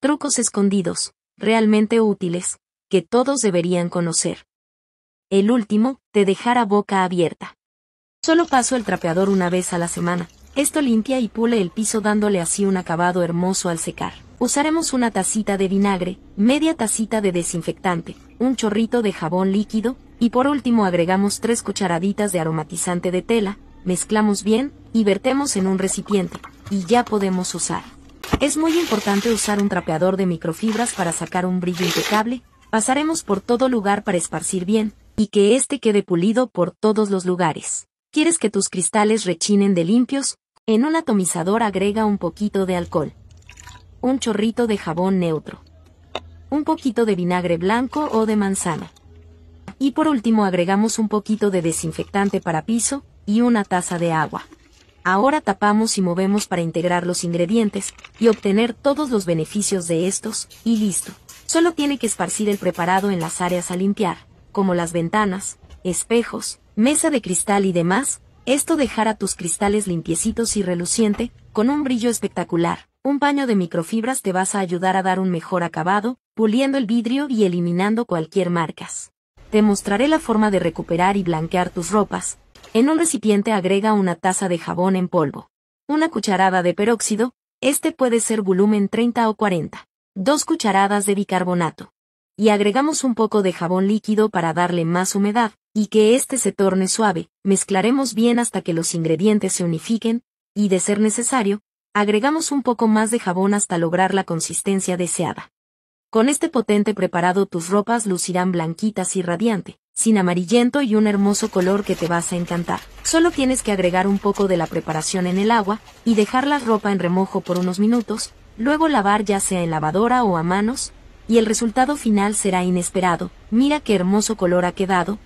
Trucos escondidos, realmente útiles, que todos deberían conocer. El último, te dejará boca abierta. Solo paso el trapeador una vez a la semana. Esto limpia y pule el piso dándole así un acabado hermoso al secar. Usaremos una tacita de vinagre, media tacita de desinfectante, un chorrito de jabón líquido, y por último agregamos tres cucharaditas de aromatizante de tela, mezclamos bien, y vertemos en un recipiente, y ya podemos usar. Es muy importante usar un trapeador de microfibras para sacar un brillo impecable, pasaremos por todo lugar para esparcir bien, y que este quede pulido por todos los lugares. ¿Quieres que tus cristales rechinen de limpios? En un atomizador agrega un poquito de alcohol, un chorrito de jabón neutro, un poquito de vinagre blanco o de manzana. Y por último agregamos un poquito de desinfectante para piso y una taza de agua. Ahora tapamos y movemos para integrar los ingredientes y obtener todos los beneficios de estos, y listo. Solo tiene que esparcir el preparado en las áreas a limpiar, como las ventanas, espejos, mesa de cristal y demás. Esto dejará tus cristales limpiecitos y reluciente, con un brillo espectacular. Un paño de microfibras te vas a ayudar a dar un mejor acabado, puliendo el vidrio y eliminando cualquier marcas. Te mostraré la forma de recuperar y blanquear tus ropas, en un recipiente agrega una taza de jabón en polvo. Una cucharada de peróxido, este puede ser volumen 30 o 40. Dos cucharadas de bicarbonato. Y agregamos un poco de jabón líquido para darle más humedad, y que este se torne suave, mezclaremos bien hasta que los ingredientes se unifiquen, y de ser necesario, agregamos un poco más de jabón hasta lograr la consistencia deseada. Con este potente preparado tus ropas lucirán blanquitas y radiante, sin amarillento y un hermoso color que te vas a encantar. Solo tienes que agregar un poco de la preparación en el agua y dejar la ropa en remojo por unos minutos, luego lavar ya sea en lavadora o a manos, y el resultado final será inesperado. Mira qué hermoso color ha quedado,